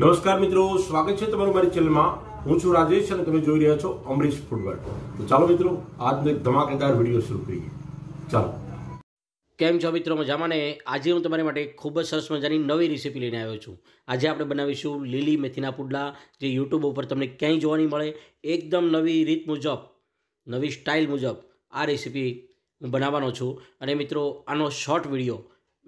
નમસ્કાર મિત્રો સ્વાગત છે તમારું મારી ચેનલમાં હું છું રાજેશ અને તમે જોઈ રહ્યા છો અમરીશ ફૂટબોલ તો ચાલો મિત્રો આજનો એક ધમાકેદાર વિડીયો શરૂ કરીએ ચાલો કેમ છો મિત્રો મજામાં ને આજે હું તમારી માટે ખૂબ જ સરસ મજાની નવી રેસીપી લઈને આવ્યો છું આજે આપણે બનાવીશું લીલી મેથીના પુડલા જે યુટ્યુબ ઉપર તમને ક્યાંય જોવા નહીં મળે એકદમ નવી રીત મુજબ નવી સ્ટાઇલ મુજબ આ રેસીપી હું બનાવવાનો છું અને મિત્રો આનો શોર્ટ વિડીયો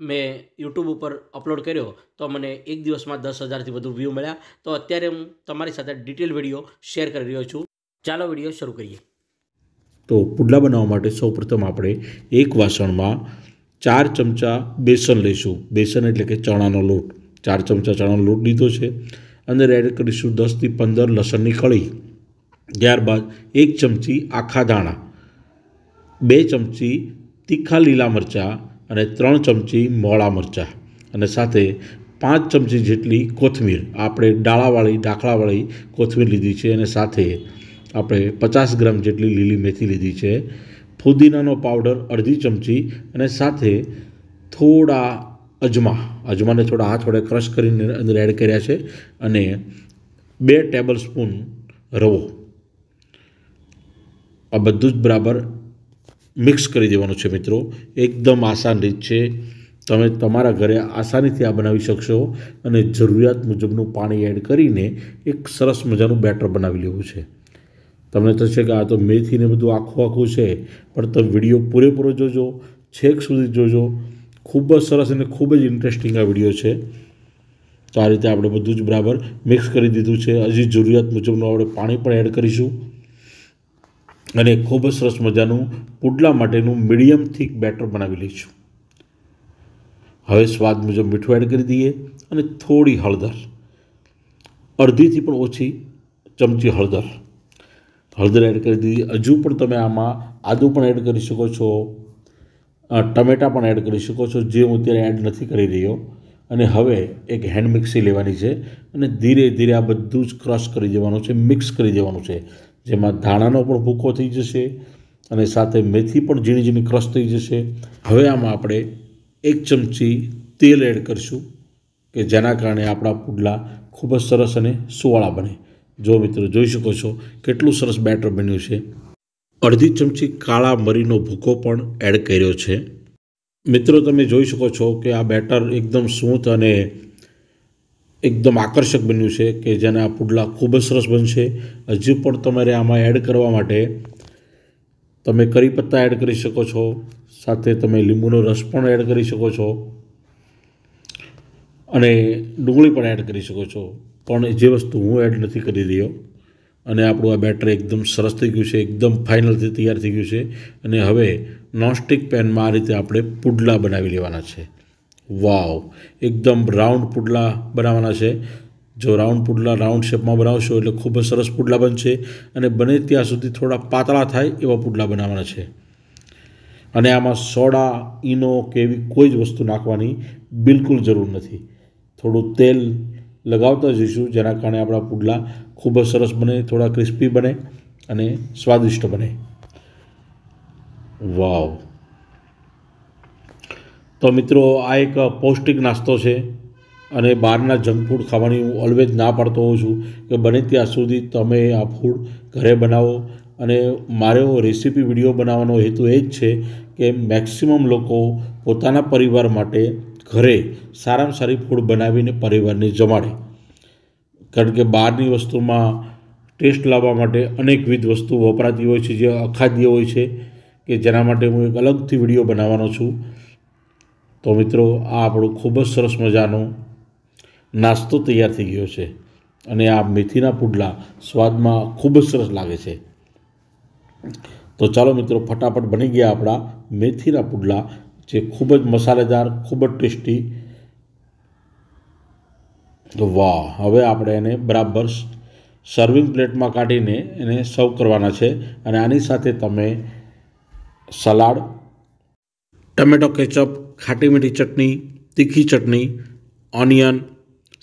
મેં યુટ્યુબ ઉપર અપલોડ કર્યો તો મને એક દિવસમાં દસ હજારથી વધુ વ્યૂ મળ્યા તો અત્યારે હું તમારી સાથે ડિટેલ વિડીયો શેર કરી રહ્યો છું ચાલો વિડીયો શરૂ કરીએ તો પુડલા બનાવવા માટે સૌપ્રથમ આપણે એક વાસણમાં ચાર ચમચા બેસન લઈશું બેસન એટલે કે ચણાનો લોટ ચાર ચમચા ચણાનો લોટ લીધો છે અંદર એડ કરીશું દસથી પંદર લસણની કળી ત્યારબાદ એક ચમચી આખા દાણા બે ચમચી તીખા લીલા મરચાં અને ત્રણ ચમચી મોળા મરચાં અને સાથે પાંચ ચમચી જેટલી કોથમીર આપણે ડાળાવાળી ડાખલાવાળી કોથમીર લીધી છે અને સાથે આપણે પચાસ ગ્રામ જેટલી લીલી મેથી લીધી છે ફુદીનાનો પાવડર અડધી ચમચી અને સાથે થોડા અજમા અજમાને થોડા હાથ વડે ક્રશ કરીને અંદર એડ કર્યા છે અને બે ટેબલ સ્પૂન રવો આ બધું જ બરાબર મિક્સ કરી દેવાનું છે મિત્રો એકદમ આસાન રીત છે તમે તમારા ઘરે આસાનીથી આ બનાવી શકશો અને જરૂરિયાત મુજબનું પાણી એડ કરીને એક સરસ મજાનું બેટર બનાવી લેવું છે તમને થશે કે આ તો મેથીને બધું આખું આખું છે પણ તમે વિડીયો પૂરેપૂરો જોજો છેક સુધી જોજો ખૂબ જ સરસ અને ખૂબ જ ઇન્ટરેસ્ટિંગ આ વિડીયો છે તો આ રીતે આપણે બધું જ બરાબર મિક્સ કરી દીધું છે હજી જરૂરિયાત મુજબનું આપણે પાણી પણ એડ કરીશું અને ખૂબ જ સરસ મજાનું પુડલા માટેનું મીડિયમ થીક બેટર બનાવી લઈશું હવે સ્વાદ મુજબ મીઠું એડ કરી દઈએ અને થોડી હળદર અડધીથી પણ ઓછી ચમચી હળદર હળદર એડ કરી દીધી હજુ પણ તમે આમાં આદું પણ એડ કરી શકો છો ટમેટાં પણ એડ કરી શકો છો જે હું અત્યારે એડ નથી કરી રહ્યો અને હવે એક હેન્ડ મિક્સી લેવાની છે અને ધીરે ધીરે આ બધું જ ક્રશ કરી દેવાનું છે મિક્સ કરી દેવાનું છે જેમાં ધાણાનો પણ ભૂકો થઈ જશે અને સાથે મેથી પણ ઝીણી ઝીણી ક્રશ થઈ જશે હવે આમાં આપણે એક ચમચી તેલ એડ કરીશું કે જેના કારણે આપણા પુડલા ખૂબ જ સરસ અને સુવાળા બને જો મિત્રો જોઈ શકો છો કેટલું સરસ બેટર બન્યું છે અડધી ચમચી કાળા મરીનો ભૂકો પણ એડ કર્યો છે મિત્રો તમે જોઈ શકો છો કે આ બેટર એકદમ સ્મૂથ અને એકદમ આકર્ષક બન્યું છે કે જેના પુડલા ખૂબ જ સરસ બનશે હજુ પણ તમારે આમાં એડ કરવા માટે તમે કરી પત્તા એડ કરી શકો છો સાથે તમે લીંબુનો રસ પણ એડ કરી શકો છો અને ડુંગળી પણ એડ કરી શકો છો પણ જે વસ્તુ હું એડ નથી કરી રહ્યો અને આપણું આ બેટર એકદમ સરસ થઈ ગયું છે એકદમ ફાઇનલથી તૈયાર થઈ ગયું છે અને હવે નોનસ્ટિક પેનમાં આ રીતે આપણે પુડલા બનાવી લેવાના છે વાવ એકદમ રાઉન્ડ પુડલા બનાવવાના છે જો રાઉન્ડ પુડલા રાઉન્ડ શેપમાં બનાવશો એટલે ખૂબ જ સરસ પુડલા બનશે અને બને ત્યાં સુધી થોડા પાતળા થાય એવા પુડલા બનાવવાના છે અને આમાં સોડા ઈનો કે એવી કોઈ જ વસ્તુ નાખવાની બિલકુલ જરૂર નથી થોડું તેલ લગાવતા જઈશું જેના કારણે આપણા પુડલા ખૂબ જ સરસ બને થોડા ક્રિસ્પી બને અને સ્વાદિષ્ટ બને વાવ તો મિત્રો આ એક પૌષ્ટિક નાસ્તો છે અને બહારના જંક ફૂડ ખાવાની હું ઓલવેઝ ના પાડતો હોઉં છું કે બને ત્યાં સુધી તમે આ ફૂડ ઘરે બનાવો અને મારો રેસીપી વિડીયો બનાવવાનો હેતુ એ જ છે કે મેક્સિમમ લોકો પોતાના પરિવાર માટે ઘરે સારામાં સારી ફૂડ બનાવીને પરિવારને જમાડે કારણ કે બહારની વસ્તુમાં ટેસ્ટ લાવવા માટે અનેકવિધ વસ્તુ વપરાતી હોય છે જે અખાદ્ય હોય છે કે જેના માટે હું એક અલગથી વિડીયો બનાવવાનો છું તો મિત્રો આ આપણું ખૂબ જ સરસ મજાનું નાસ્તો તૈયાર થઈ ગયો છે અને આ મેથીના પુડલા સ્વાદમાં ખૂબ જ સરસ લાગે છે તો ચાલો મિત્રો ફટાફટ બની ગયા આપણા મેથીના પુડલા જે ખૂબ જ મસાલેદાર ખૂબ જ ટેસ્ટી તો વાહ હવે આપણે એને બરાબર સર્વિંગ પ્લેટમાં કાઢીને એને સર્વ કરવાના છે અને આની સાથે તમે સલાડ ટમેટો કેચઅપ ખાટી મીઠી ચટણી તીખી ચટણી ઓનિયન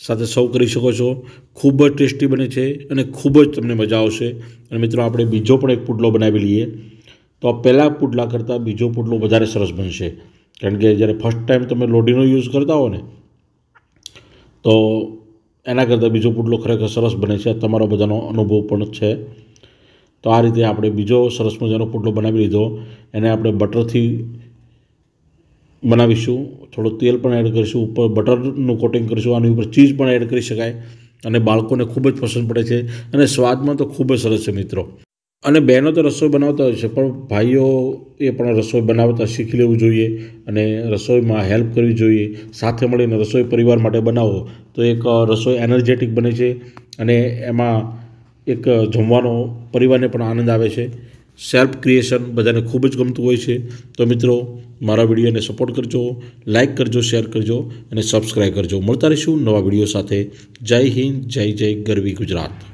સાથે સર્વ કરી શકો છો ખૂબ જ ટેસ્ટી બને છે અને ખૂબ જ તમને મજા આવશે અને મિત્રો આપણે બીજો પણ એક પુડલો બનાવી લઈએ તો આ પહેલાં પુડલા કરતાં બીજો પુડલો વધારે સરસ બનશે કારણ કે જ્યારે ફર્સ્ટ ટાઈમ તમે લોઢીનો યુઝ કરતા હો ને તો એના કરતાં બીજો પુડલો ખરેખર સરસ બને છે તમારો બધાનો અનુભવ પણ છે તો આ રીતે આપણે બીજો સરસ મજાનો પુડલો બનાવી લીધો એને આપણે બટરથી બનાવીશું થોડું તેલ પણ એડ કરીશું ઉપર બટરનું કોટિંગ કરીશું આની ઉપર ચીઝ પણ એડ કરી શકાય અને બાળકોને ખૂબ જ પસંદ પડે છે અને સ્વાદમાં તો ખૂબ જ સરસ છે મિત્રો અને બહેનો તો રસોઈ બનાવતા હોય છે પણ ભાઈઓ એ પણ રસોઈ બનાવતા શીખી લેવું જોઈએ અને રસોઈમાં હેલ્પ કરવી જોઈએ સાથે મળીને રસોઈ પરિવાર માટે બનાવો તો એક રસોઈ એનર્જેટિક બને છે અને એમાં એક જમવાનો પરિવારને પણ આનંદ આવે છે સેલ્ફ ક્રિએશન બધાને ખૂબ જ ગમતું હોય છે તો મિત્રો મારા વિડીયોને સપોર્ટ કરજો લાઇક કરજો શેર કરજો અને સબસ્ક્રાઈબ કરજો મળતા રહીશું નવા વિડીયો સાથે જય હિન્દ જય જય ગરવી ગુજરાત